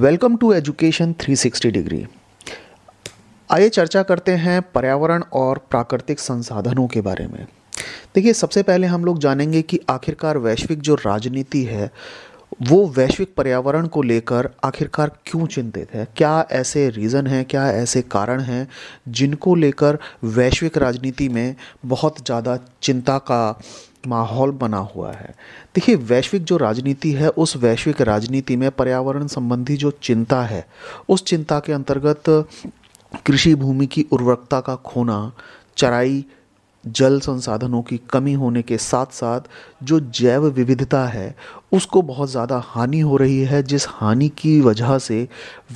welcome to education 360 degree आइए चर्चा करते हैं पर्यावरण और प्राकृतिक संसाधनों के बारे में देखिए सबसे पहले हम लोग जानेंगे कि आखिरकार वैश्विक जो राजनीति है वो वैश्विक पर्यावरण को लेकर आखिरकार क्यों चिंतित है क्या ऐसे रीज़न हैं क्या ऐसे कारण हैं जिनको लेकर वैश्विक राजनीति में बहुत ज़्यादा चिंता का माहौल बना हुआ है देखिए वैश्विक जो राजनीति है उस वैश्विक राजनीति में पर्यावरण संबंधी जो चिंता है उस चिंता के अंतर्गत कृषि भूमि की उर्वरकता का खोना चराई जल संसाधनों की कमी होने के साथ साथ जो जैव विविधता है उसको बहुत ज़्यादा हानि हो रही है जिस हानि की वजह से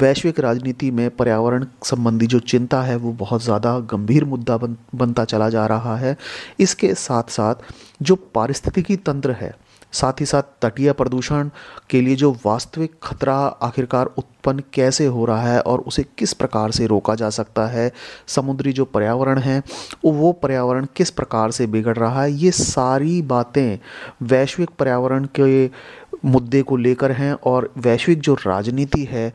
वैश्विक राजनीति में पर्यावरण संबंधी जो चिंता है वो बहुत ज़्यादा गंभीर मुद्दा बन, बनता चला जा रहा है इसके साथ साथ जो पारिस्थितिकी तंत्र है साथ ही साथ तटीय प्रदूषण के लिए जो वास्तविक खतरा आखिरकार उत्पन्न कैसे हो रहा है और उसे किस प्रकार से रोका जा सकता है समुद्री जो पर्यावरण है वो पर्यावरण किस प्रकार से बिगड़ रहा है ये सारी बातें वैश्विक पर्यावरण के मुद्दे को लेकर हैं और वैश्विक जो राजनीति है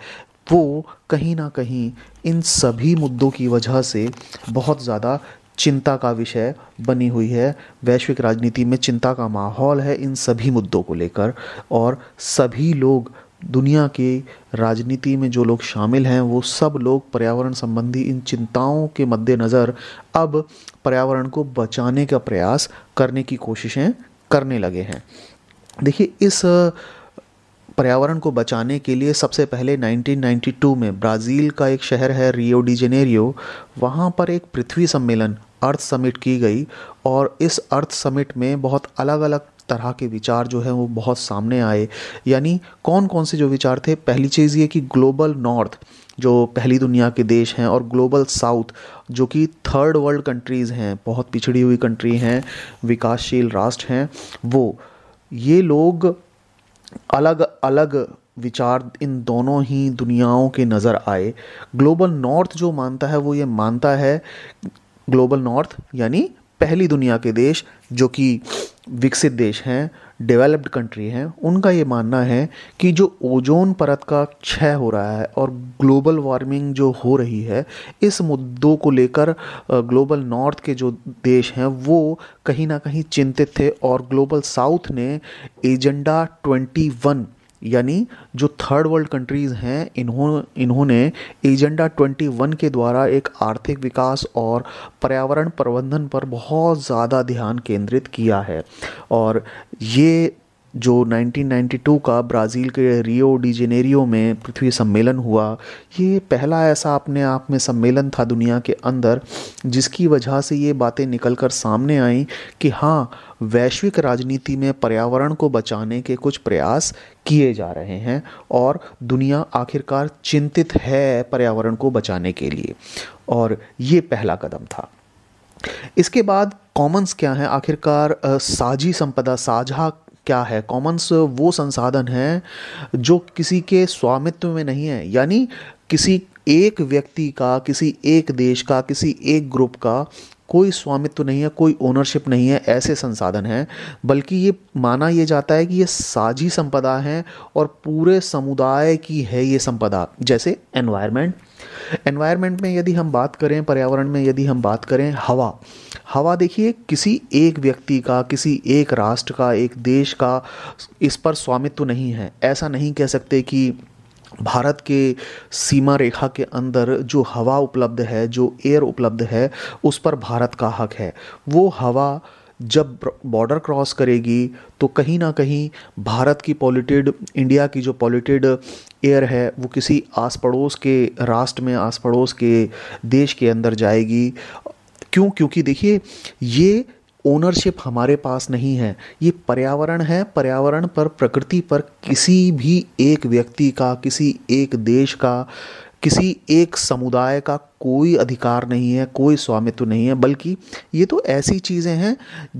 वो कहीं ना कहीं इन सभी मुद्दों की वजह से बहुत ज़्यादा चिंता का विषय बनी हुई है वैश्विक राजनीति में चिंता का माहौल है इन सभी मुद्दों को लेकर और सभी लोग दुनिया की राजनीति में जो लोग शामिल हैं वो सब लोग पर्यावरण संबंधी इन चिंताओं के मद्देनज़र अब पर्यावरण को बचाने का प्रयास करने की कोशिशें करने लगे हैं देखिए इस पर्यावरण को बचाने के लिए सबसे पहले 1992 में ब्राज़ील का एक शहर है रियो डी जेनेरियो वहाँ पर एक पृथ्वी सम्मेलन अर्थ समिट की गई और इस अर्थ समिट में बहुत अलग अलग तरह के विचार जो है वो बहुत सामने आए यानी कौन कौन से जो विचार थे पहली चीज़ ये कि ग्लोबल नॉर्थ जो पहली दुनिया के देश हैं और ग्लोबल साउथ जो कि थर्ड वर्ल्ड कंट्रीज़ हैं बहुत पिछड़ी हुई कंट्री हैं विकासशील राष्ट्र हैं वो ये लोग अलग अलग विचार इन दोनों ही दुनियाओं के नज़र आए ग्लोबल नॉर्थ जो मानता है वो ये मानता है ग्लोबल नॉर्थ यानी पहली दुनिया के देश जो कि विकसित देश हैं डेवलप्ड कंट्री हैं उनका ये मानना है कि जो ओजोन परत का क्षय हो रहा है और ग्लोबल वार्मिंग जो हो रही है इस मुद्दों को लेकर ग्लोबल नॉर्थ के जो देश हैं वो कहीं ना कहीं चिंतित थे और ग्लोबल साउथ ने एजेंडा ट्वेंटी वन यानी जो थर्ड वर्ल्ड कंट्रीज़ हैं इन्हों इन्होंने एजेंडा 21 के द्वारा एक आर्थिक विकास और पर्यावरण प्रबंधन पर बहुत ज़्यादा ध्यान केंद्रित किया है और ये जो 1992 का ब्राज़ील के रियो डिजेनेरियो में पृथ्वी सम्मेलन हुआ ये पहला ऐसा अपने आप में सम्मेलन था दुनिया के अंदर जिसकी वजह से ये बातें निकल कर सामने आई कि हाँ वैश्विक राजनीति में पर्यावरण को बचाने के कुछ प्रयास किए जा रहे हैं और दुनिया आखिरकार चिंतित है पर्यावरण को बचाने के लिए और ये पहला कदम था इसके बाद कॉमन्स क्या हैं आखिरकार साझी संपदा साझा क्या है कॉमन्स वो संसाधन है जो किसी के स्वामित्व में नहीं है यानी किसी एक व्यक्ति का किसी एक देश का किसी एक ग्रुप का कोई स्वामित्व नहीं है कोई ओनरशिप नहीं है ऐसे संसाधन हैं बल्कि ये माना ये जाता है कि ये साझी संपदा है और पूरे समुदाय की है ये संपदा जैसे एनवायरनमेंट एनवायरनमेंट में यदि हम बात करें पर्यावरण में यदि हम बात करें हवा हवा देखिए किसी एक व्यक्ति का किसी एक राष्ट्र का एक देश का इस पर स्वामित्व नहीं है ऐसा नहीं कह सकते कि भारत के सीमा रेखा के अंदर जो हवा उपलब्ध है जो एयर उपलब्ध है उस पर भारत का हक है वो हवा जब बॉर्डर क्रॉस करेगी तो कहीं ना कहीं भारत की पॉल्यूटेड इंडिया की जो पॉल्यूटेड एयर है वो किसी आस पड़ोस के राष्ट्र में आस पड़ोस के देश के अंदर जाएगी क्यों क्योंकि देखिए ये ओनरशिप हमारे पास नहीं है ये पर्यावरण है पर्यावरण पर प्रकृति पर किसी भी एक व्यक्ति का किसी एक देश का किसी एक समुदाय का कोई अधिकार नहीं है कोई स्वामित्व नहीं है बल्कि ये तो ऐसी चीज़ें हैं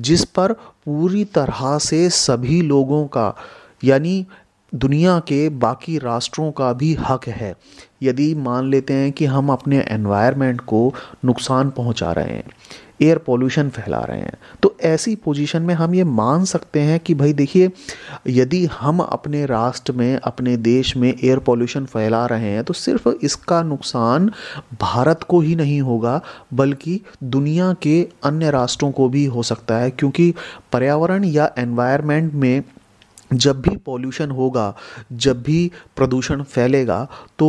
जिस पर पूरी तरह से सभी लोगों का यानी दुनिया के बाकी राष्ट्रों का भी हक है यदि मान लेते हैं कि हम अपने एनवायरनमेंट को नुकसान पहुंचा रहे हैं एयर पोल्यूशन फैला रहे हैं तो ऐसी पोजीशन में हम ये मान सकते हैं कि भाई देखिए यदि हम अपने राष्ट्र में अपने देश में एयर पोल्यूशन फैला रहे हैं तो सिर्फ इसका नुकसान भारत को ही नहीं होगा बल्कि दुनिया के अन्य राष्ट्रों को भी हो सकता है क्योंकि पर्यावरण या एनवायरमेंट में जब भी पॉल्यूशन होगा जब भी प्रदूषण फैलेगा तो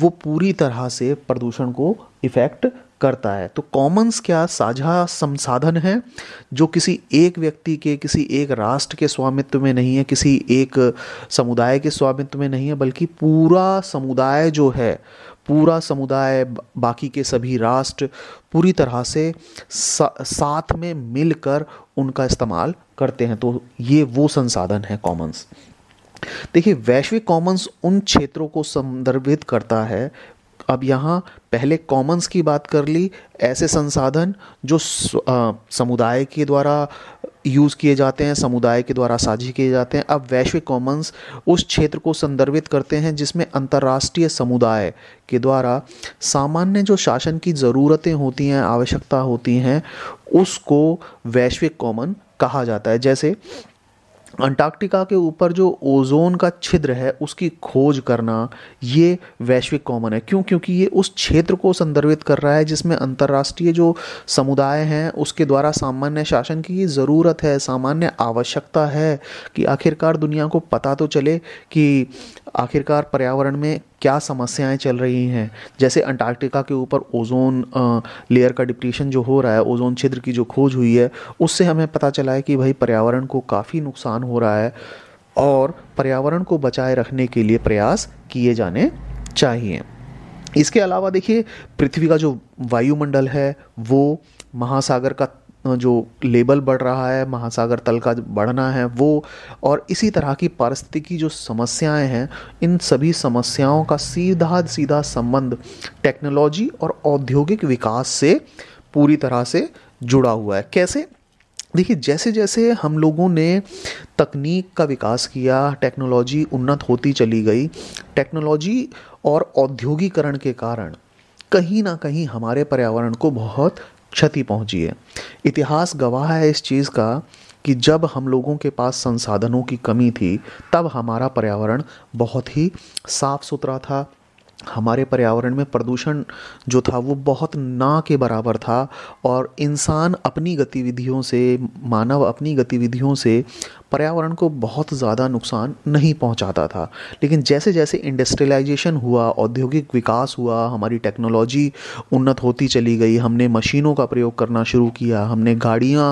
वो पूरी तरह से प्रदूषण को इफ़ेक्ट करता है तो कॉमन्स क्या साझा संसाधन है जो किसी एक व्यक्ति के किसी एक राष्ट्र के स्वामित्व में नहीं है किसी एक समुदाय के स्वामित्व में नहीं है बल्कि पूरा समुदाय जो है पूरा समुदाय बाकी के सभी राष्ट्र पूरी तरह से सा, साथ में मिलकर उनका इस्तेमाल करते हैं तो ये वो संसाधन है कॉमन्स देखिए वैश्विक कॉमन्स उन क्षेत्रों को संदर्भित करता है अब यहाँ पहले कॉमन्स की बात कर ली ऐसे संसाधन जो समुदाय के द्वारा यूज़ किए जाते हैं समुदाय के द्वारा साझी किए जाते हैं अब वैश्विक कॉमन्स उस क्षेत्र को संदर्भित करते हैं जिसमें अंतर्राष्ट्रीय समुदाय के द्वारा सामान्य जो शासन की ज़रूरतें होती हैं आवश्यकता होती हैं उसको वैश्विक कॉमन कहा जाता है जैसे अंटार्कटिका के ऊपर जो ओजोन का छिद्र है उसकी खोज करना ये वैश्विक कॉमन है क्यों क्योंकि ये उस क्षेत्र को संदर्भित कर रहा है जिसमें अंतर्राष्ट्रीय जो समुदाय हैं उसके द्वारा सामान्य शासन की ज़रूरत है सामान्य आवश्यकता है कि आखिरकार दुनिया को पता तो चले कि आखिरकार पर्यावरण में क्या समस्याएं चल रही हैं जैसे अंटार्कटिका के ऊपर ओजोन लेयर का डिप्रेशन जो हो रहा है ओजोन छिद्र की जो खोज हुई है उससे हमें पता चला है कि भाई पर्यावरण को काफ़ी नुकसान हो रहा है और पर्यावरण को बचाए रखने के लिए प्रयास किए जाने चाहिए इसके अलावा देखिए पृथ्वी का जो वायुमंडल है वो महासागर का जो लेबल बढ़ रहा है महासागर तल का बढ़ना है वो और इसी तरह की पारिस्थितिकी जो समस्याएं हैं इन सभी समस्याओं का सीधा सीधा संबंध टेक्नोलॉजी और औद्योगिक विकास से पूरी तरह से जुड़ा हुआ है कैसे देखिए जैसे जैसे हम लोगों ने तकनीक का विकास किया टेक्नोलॉजी उन्नत होती चली गई टेक्नोलॉजी और औद्योगिकरण के कारण कहीं ना कहीं हमारे पर्यावरण को बहुत क्षति पहुंची है इतिहास गवाह है इस चीज़ का कि जब हम लोगों के पास संसाधनों की कमी थी तब हमारा पर्यावरण बहुत ही साफ़ सुथरा था हमारे पर्यावरण में प्रदूषण जो था वो बहुत ना के बराबर था और इंसान अपनी गतिविधियों से मानव अपनी गतिविधियों से पर्यावरण को बहुत ज़्यादा नुकसान नहीं पहुंचाता था लेकिन जैसे जैसे इंडस्ट्रियलाइजेशन हुआ औद्योगिक विकास हुआ हमारी टेक्नोलॉजी उन्नत होती चली गई हमने मशीनों का प्रयोग करना शुरू किया हमने गाड़ियाँ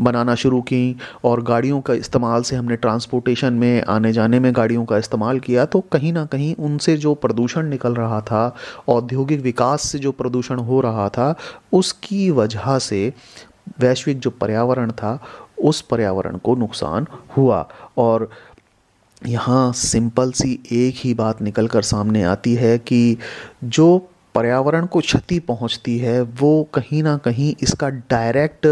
बनाना शुरू की और गाड़ियों का इस्तेमाल से हमने ट्रांसपोर्टेशन में आने जाने में गाड़ियों का इस्तेमाल किया तो कहीं ना कहीं उनसे जो प्रदूषण निकल रहा था औद्योगिक विकास से जो प्रदूषण हो रहा था उसकी वजह से वैश्विक जो पर्यावरण था उस पर्यावरण को नुकसान हुआ और यहाँ सिंपल सी एक ही बात निकल कर सामने आती है कि जो पर्यावरण को क्षति पहुंचती है वो कहीं ना कहीं इसका डायरेक्ट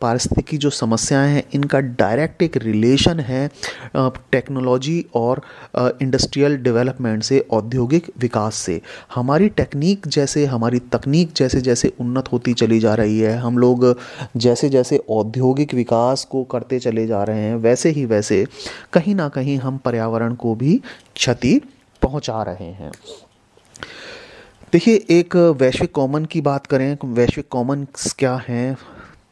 पारिस्थितिकी जो समस्याएं हैं इनका डायरेक्ट एक रिलेशन है टेक्नोलॉजी और इंडस्ट्रियल डेवलपमेंट से औद्योगिक विकास से हमारी टेक्निक जैसे हमारी तकनीक जैसे जैसे उन्नत होती चली जा रही है हम लोग जैसे जैसे औद्योगिक विकास को करते चले जा रहे हैं वैसे ही वैसे कहीं ना कहीं हम पर्यावरण को भी क्षति पहुंचा रहे हैं देखिए एक वैश्विक कॉमन की बात करें तो वैश्विक कॉमन्स क्या हैं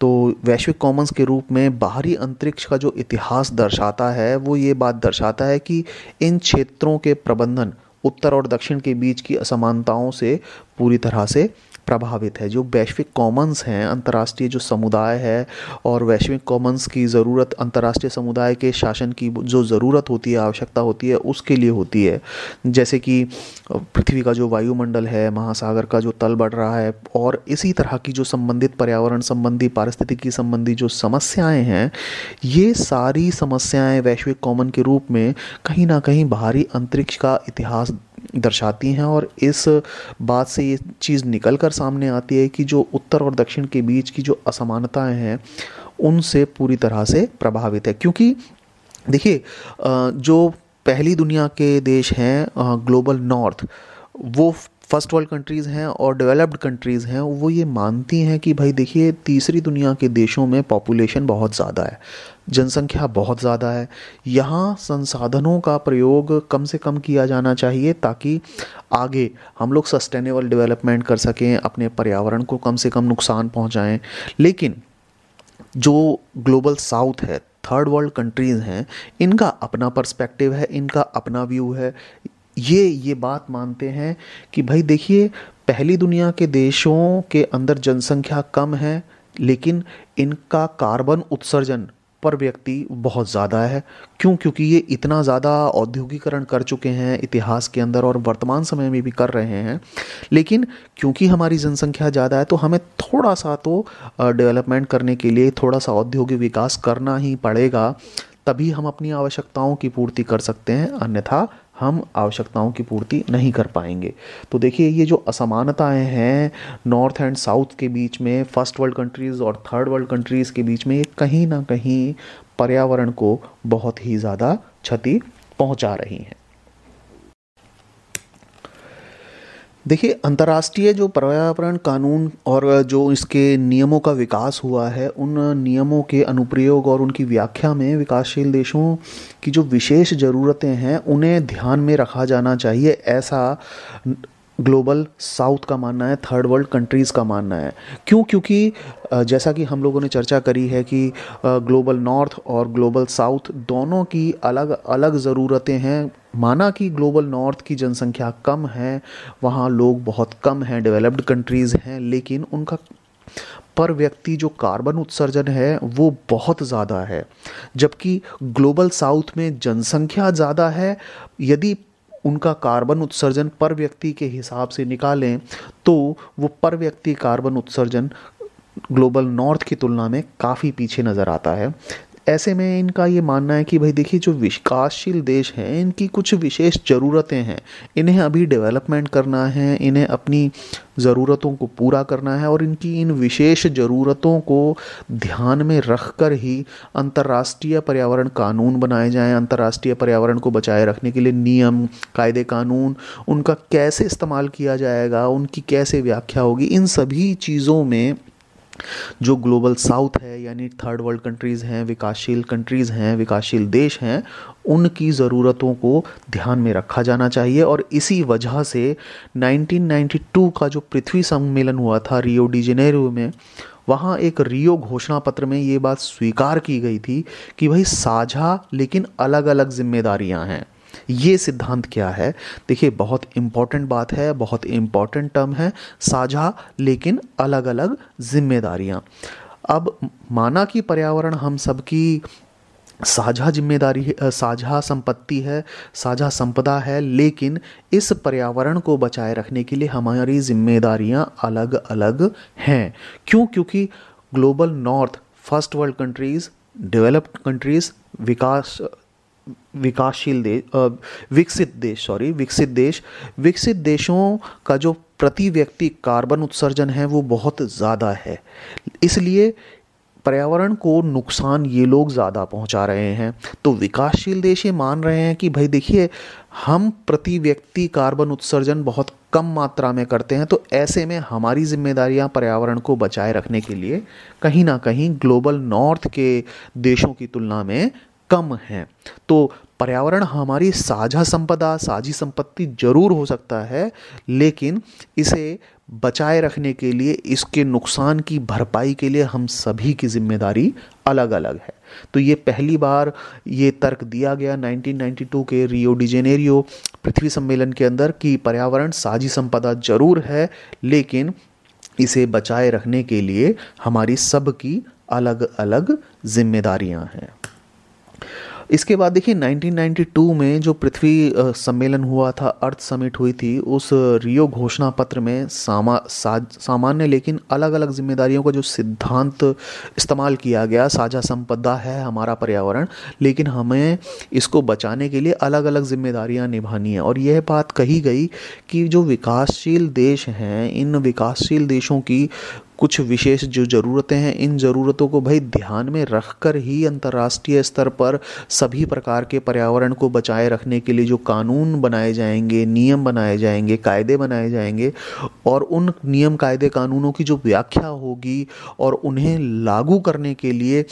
तो वैश्विक कॉमन्स के रूप में बाहरी अंतरिक्ष का जो इतिहास दर्शाता है वो ये बात दर्शाता है कि इन क्षेत्रों के प्रबंधन उत्तर और दक्षिण के बीच की असमानताओं से पूरी तरह से प्रभावित है जो वैश्विक कॉमन्स हैं अंतर्राष्ट्रीय जो समुदाय है और वैश्विक कॉमन्स की ज़रूरत अंतर्राष्ट्रीय समुदाय के शासन की जो ज़रूरत होती है आवश्यकता होती है उसके लिए होती है जैसे कि पृथ्वी का जो वायुमंडल है महासागर का जो तल बढ़ रहा है और इसी तरह की जो संबंधित पर्यावरण संबंधी पारिस्थितिकी संबंधी जो समस्याएँ हैं ये सारी समस्याएँ वैश्विक कॉमन के रूप में कहीं ना कहीं बाहरी अंतरिक्ष का इतिहास दर्शाती हैं और इस बात से ये चीज़ निकल कर सामने आती है कि जो उत्तर और दक्षिण के बीच की जो असमानताएं हैं उनसे पूरी तरह से प्रभावित है क्योंकि देखिए जो पहली दुनिया के देश हैं ग्लोबल नॉर्थ वो फर्स्ट वर्ल्ड कंट्रीज़ हैं और डेवलप्ड कंट्रीज़ हैं वो ये मानती हैं कि भाई देखिए तीसरी दुनिया के देशों में पॉपुलेशन बहुत ज़्यादा है जनसंख्या बहुत ज़्यादा है यहाँ संसाधनों का प्रयोग कम से कम किया जाना चाहिए ताकि आगे हम लोग सस्टेनेबल डेवलपमेंट कर सकें अपने पर्यावरण को कम से कम नुकसान पहुँचाएँ लेकिन जो ग्लोबल साउथ है थर्ड वर्ल्ड कंट्रीज़ हैं इनका अपना पर्सपेक्टिव है इनका अपना व्यू है ये ये बात मानते हैं कि भाई देखिए पहली दुनिया के देशों के अंदर जनसंख्या कम है लेकिन इनका कार्बन उत्सर्जन पर व्यक्ति बहुत ज़्यादा है क्यों क्योंकि ये इतना ज़्यादा औद्योगिकरण कर चुके हैं इतिहास के अंदर और वर्तमान समय में भी कर रहे हैं लेकिन क्योंकि हमारी जनसंख्या ज़्यादा है तो हमें थोड़ा सा तो डेवलपमेंट करने के लिए थोड़ा सा औद्योगिक विकास करना ही पड़ेगा तभी हम अपनी आवश्यकताओं की पूर्ति कर सकते हैं अन्यथा हम आवश्यकताओं की पूर्ति नहीं कर पाएंगे तो देखिए ये जो असमानताएं हैं नॉर्थ एंड साउथ के बीच में फर्स्ट वर्ल्ड कंट्रीज़ और थर्ड वर्ल्ड कंट्रीज़ के बीच में ये कहीं ना कहीं पर्यावरण को बहुत ही ज़्यादा क्षति पहुंचा रही हैं देखिए अंतर्राष्ट्रीय जो पर्यावरण कानून और जो इसके नियमों का विकास हुआ है उन नियमों के अनुप्रयोग और उनकी व्याख्या में विकासशील देशों की जो विशेष ज़रूरतें हैं उन्हें ध्यान में रखा जाना चाहिए ऐसा ग्लोबल साउथ का मानना है थर्ड वर्ल्ड कंट्रीज़ का मानना है क्यों क्योंकि जैसा कि हम लोगों ने चर्चा करी है कि ग्लोबल नॉर्थ और ग्लोबल साउथ दोनों की अलग अलग ज़रूरतें हैं माना कि ग्लोबल नॉर्थ की जनसंख्या कम है वहाँ लोग बहुत कम हैं डेवलप्ड कंट्रीज़ हैं लेकिन उनका पर व्यक्ति जो कार्बन उत्सर्जन है वो बहुत ज़्यादा है जबकि ग्लोबल साउथ में जनसंख्या ज़्यादा है यदि उनका कार्बन उत्सर्जन पर व्यक्ति के हिसाब से निकालें तो वो पर व्यक्ति कार्बन उत्सर्जन ग्लोबल नॉर्थ की तुलना में काफ़ी पीछे नज़र आता है ऐसे में इनका ये मानना है कि भाई देखिए जो विकासशील देश हैं इनकी कुछ विशेष ज़रूरतें हैं इन्हें अभी डेवलपमेंट करना है इन्हें अपनी ज़रूरतों को पूरा करना है और इनकी इन विशेष ज़रूरतों को ध्यान में रख कर ही अंतर्राष्ट्रीय पर्यावरण कानून बनाए जाएं अंतर्राष्ट्रीय पर्यावरण को बचाए रखने के लिए नियम कायदे कानून उनका कैसे इस्तेमाल किया जाएगा उनकी कैसे व्याख्या होगी इन सभी चीज़ों में जो ग्लोबल साउथ है यानी थर्ड वर्ल्ड कंट्रीज़ हैं विकासशील कंट्रीज़ हैं विकासशील देश हैं उनकी ज़रूरतों को ध्यान में रखा जाना चाहिए और इसी वजह से 1992 का जो पृथ्वी सम्मेलन हुआ था रियो डी जेनेरो में वहाँ एक रियो घोषणा पत्र में ये बात स्वीकार की गई थी कि भाई साझा लेकिन अलग अलग जिम्मेदारियाँ हैं ये सिद्धांत क्या है देखिए बहुत इम्पॉर्टेंट बात है बहुत इम्पॉर्टेंट टर्म है साझा लेकिन अलग अलग जिम्मेदारियाँ अब माना कि पर्यावरण हम सबकी साझा जिम्मेदारी है साझा संपत्ति है साझा संपदा है लेकिन इस पर्यावरण को बचाए रखने के लिए हमारी जिम्मेदारियां अलग अलग हैं क्यों क्योंकि global north first world countries developed countries विकास विकासशील देश विकसित देश सॉरी विकसित देश विकसित देशों का जो प्रति व्यक्ति कार्बन उत्सर्जन है वो बहुत ज़्यादा है इसलिए पर्यावरण को नुकसान ये लोग ज़्यादा पहुंचा रहे हैं तो विकासशील देश ये मान रहे हैं कि भाई देखिए हम प्रति व्यक्ति कार्बन उत्सर्जन बहुत कम मात्रा में करते हैं तो ऐसे में हमारी जिम्मेदारियां पर्यावरण को बचाए रखने के लिए कहीं ना कहीं ग्लोबल नॉर्थ के देशों की तुलना में कम हैं तो पर्यावरण हमारी साझा संपदा साझी संपत्ति जरूर हो सकता है लेकिन इसे बचाए रखने के लिए इसके नुकसान की भरपाई के लिए हम सभी की जिम्मेदारी अलग अलग है तो ये पहली बार ये तर्क दिया गया 1992 के रियो डिजेनेरियो पृथ्वी सम्मेलन के अंदर कि पर्यावरण साझी संपदा जरूर है लेकिन इसे बचाए रखने के लिए हमारी सबकी अलग अलग जिम्मेदारियां हैं इसके बाद देखिए 1992 में जो पृथ्वी सम्मेलन हुआ था अर्थ समिट हुई थी उस रियो घोषणा पत्र में सामा सामान्य लेकिन अलग अलग जिम्मेदारियों का जो सिद्धांत इस्तेमाल किया गया साझा संपदा है हमारा पर्यावरण लेकिन हमें इसको बचाने के लिए अलग अलग जिम्मेदारियां निभानी है और यह बात कही गई कि जो विकासशील देश हैं इन विकासशील देशों की कुछ विशेष जो ज़रूरतें हैं इन ज़रूरतों को भाई ध्यान में रख कर ही अंतर्राष्ट्रीय स्तर पर सभी प्रकार के पर्यावरण को बचाए रखने के लिए जो कानून बनाए जाएंगे नियम बनाए जाएंगे कायदे बनाए जाएंगे और उन नियम कायदे कानूनों की जो व्याख्या होगी और उन्हें लागू करने के लिए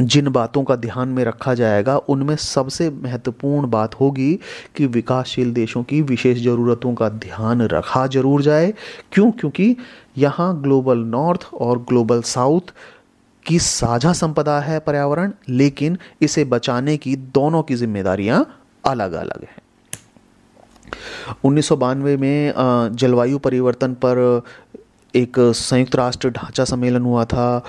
जिन बातों का ध्यान में रखा जाएगा उनमें सबसे महत्वपूर्ण बात होगी कि विकासशील देशों की विशेष ज़रूरतों का ध्यान रखा जरूर जाए क्यों क्योंकि यहाँ ग्लोबल नॉर्थ और ग्लोबल साउथ की साझा संपदा है पर्यावरण लेकिन इसे बचाने की दोनों की जिम्मेदारियाँ अलग अलग हैं उन्नीस में जलवायु परिवर्तन पर एक संयुक्त राष्ट्र ढांचा सम्मेलन हुआ था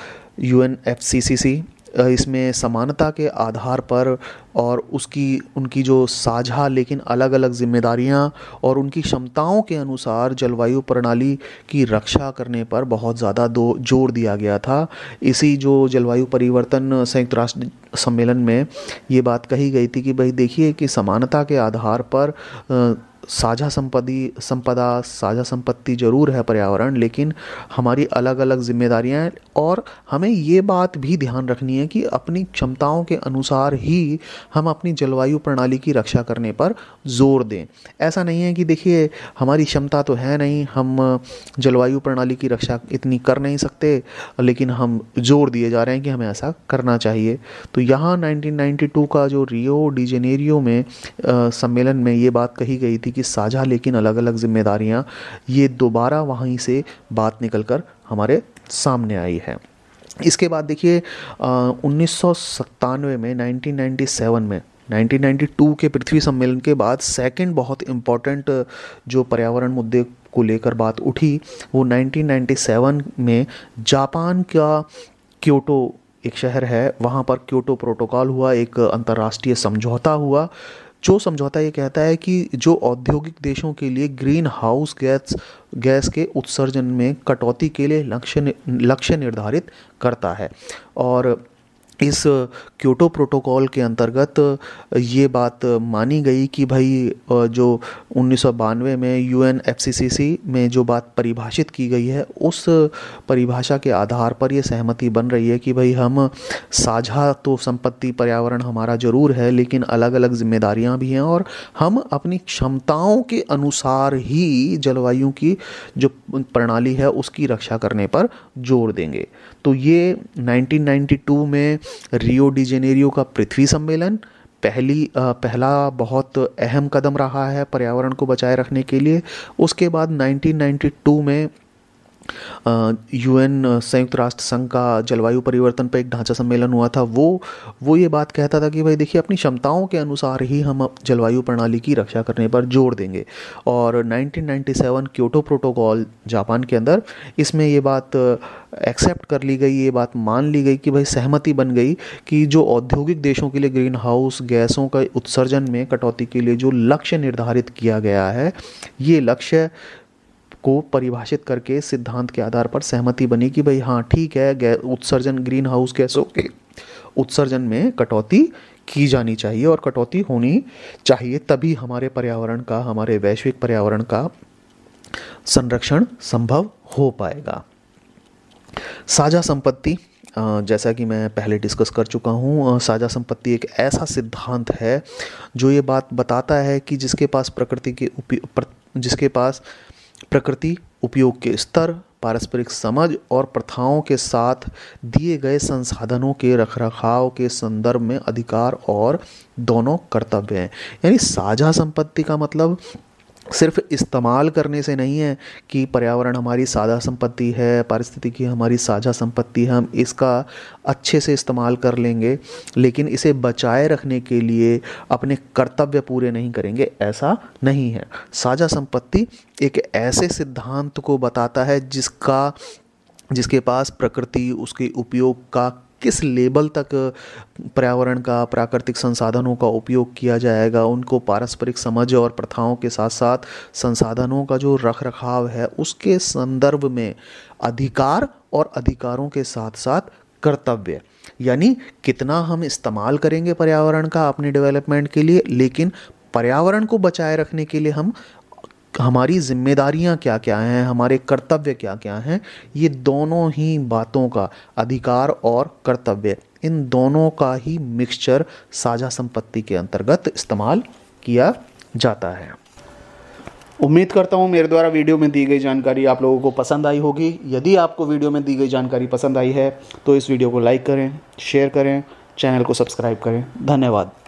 U N F C C C इसमें समानता के आधार पर और उसकी उनकी जो साझा लेकिन अलग अलग जिम्मेदारियां और उनकी क्षमताओं के अनुसार जलवायु प्रणाली की रक्षा करने पर बहुत ज़्यादा दो जोर दिया गया था इसी जो जलवायु परिवर्तन संयुक्त राष्ट्र सम्मेलन में ये बात कही गई थी कि भाई देखिए कि समानता के आधार पर साझा संपत्ति संपदा साझा संपत्ति जरूर है पर्यावरण लेकिन हमारी अलग अलग जिम्मेदारियां हैं और हमें ये बात भी ध्यान रखनी है कि अपनी क्षमताओं के अनुसार ही हम अपनी जलवायु प्रणाली की रक्षा करने पर जोर दें ऐसा नहीं है कि देखिए हमारी क्षमता तो है नहीं हम जलवायु प्रणाली की रक्षा इतनी कर नहीं सकते लेकिन हम जोर दिए जा रहे हैं कि हमें ऐसा करना चाहिए तो यहाँ नाइनटीन का जो रियो डिजेनेरियो में आ, सम्मेलन में ये बात कही गई थी कि साझा लेकिन अलग अलग जिम्मेदारियाँ ये दोबारा वहीं से बात निकल कर हमारे सामने आई है इसके बाद देखिए उन्नीस में 1997 में 1992 के पृथ्वी सम्मेलन के बाद सेकंड बहुत इम्पॉर्टेंट जो पर्यावरण मुद्दे को लेकर बात उठी वो 1997 में जापान का क्योटो एक शहर है वहाँ पर क्योटो प्रोटोकॉल हुआ एक अंतर्राष्ट्रीय समझौता हुआ जो समझौता ये कहता है कि जो औद्योगिक देशों के लिए ग्रीन हाउस गैस गैस के उत्सर्जन में कटौती के लिए लक्ष्य लक्ष्य निर्धारित करता है और इस क्योटो प्रोटोकॉल के अंतर्गत ये बात मानी गई कि भाई जो उन्नीस में यू एन में जो बात परिभाषित की गई है उस परिभाषा के आधार पर ये सहमति बन रही है कि भाई हम साझा तो संपत्ति पर्यावरण हमारा ज़रूर है लेकिन अलग अलग जिम्मेदारियां भी हैं और हम अपनी क्षमताओं के अनुसार ही जलवायु की जो प्रणाली है उसकी रक्षा करने पर जोर देंगे तो ये 1992 में रियो डी जेनेरियो का पृथ्वी सम्मेलन पहली पहला बहुत अहम कदम रहा है पर्यावरण को बचाए रखने के लिए उसके बाद 1992 में यूएन संयुक्त राष्ट्र संघ का जलवायु परिवर्तन पर एक ढांचा सम्मेलन हुआ था वो वो ये बात कहता था कि भाई देखिए अपनी क्षमताओं के अनुसार ही हम जलवायु प्रणाली की रक्षा करने पर जोर देंगे और 1997 क्योटो प्रोटोकॉल जापान के अंदर इसमें ये बात एक्सेप्ट कर ली गई ये बात मान ली गई कि भाई सहमति बन गई कि जो औद्योगिक देशों के लिए ग्रीन हाउस गैसों का उत्सर्जन में कटौती के लिए जो लक्ष्य निर्धारित किया गया है ये लक्ष्य को परिभाषित करके सिद्धांत के आधार पर सहमति बनी कि भाई हाँ ठीक है उत्सर्जन ग्रीन हाउस गैसों के उत्सर्जन में कटौती की जानी चाहिए और कटौती होनी चाहिए तभी हमारे पर्यावरण का हमारे वैश्विक पर्यावरण का संरक्षण संभव हो पाएगा साझा संपत्ति जैसा कि मैं पहले डिस्कस कर चुका हूँ साझा संपत्ति एक ऐसा सिद्धांत है जो ये बात बताता है कि जिसके पास प्रकृति के उपयोग जिसके पास प्रकृति उपयोग के स्तर पारस्परिक समझ और प्रथाओं के साथ दिए गए संसाधनों के रखरखाव के संदर्भ में अधिकार और दोनों कर्तव्य हैं यानी साझा संपत्ति का मतलब सिर्फ इस्तेमाल करने से नहीं है कि पर्यावरण हमारी साझा संपत्ति है पारिस्थितिकी हमारी साझा संपत्ति है हम इसका अच्छे से इस्तेमाल कर लेंगे लेकिन इसे बचाए रखने के लिए अपने कर्तव्य पूरे नहीं करेंगे ऐसा नहीं है साझा संपत्ति एक ऐसे सिद्धांत को बताता है जिसका जिसके पास प्रकृति उसके उपयोग का किस लेवल तक पर्यावरण का प्राकृतिक संसाधनों का उपयोग किया जाएगा उनको पारस्परिक समझ और प्रथाओं के साथ साथ संसाधनों का जो रख रखाव है उसके संदर्भ में अधिकार और अधिकारों के साथ साथ कर्तव्य यानी कितना हम इस्तेमाल करेंगे पर्यावरण का अपने डेवलपमेंट के लिए लेकिन पर्यावरण को बचाए रखने के लिए हम हमारी जिम्मेदारियां क्या क्या हैं हमारे कर्तव्य क्या क्या हैं ये दोनों ही बातों का अधिकार और कर्तव्य इन दोनों का ही मिक्सचर साझा संपत्ति के अंतर्गत इस्तेमाल किया जाता है उम्मीद करता हूँ मेरे द्वारा वीडियो में दी गई जानकारी आप लोगों को पसंद आई होगी यदि आपको वीडियो में दी गई जानकारी पसंद आई है तो इस वीडियो को लाइक करें शेयर करें चैनल को सब्सक्राइब करें धन्यवाद